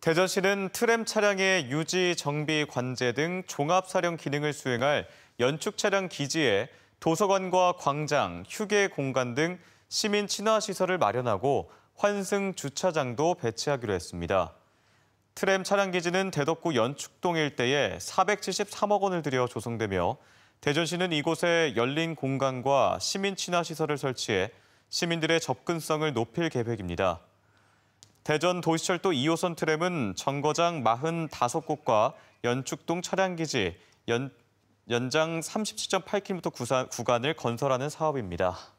대전시는 트램 차량의 유지, 정비, 관제 등 종합사령 기능을 수행할 연축 차량 기지에 도서관과 광장, 휴게 공간 등 시민 친화 시설을 마련하고 환승 주차장도 배치하기로 했습니다. 트램 차량 기지는 대덕구 연축동 일대에 473억 원을 들여 조성되며 대전시는 이곳에 열린 공간과 시민 친화 시설을 설치해 시민들의 접근성을 높일 계획입니다. 대전 도시철도 2호선 트램은 정거장 45곳과 연축동 차량기지, 연, 연장 37.8km 구간을 건설하는 사업입니다.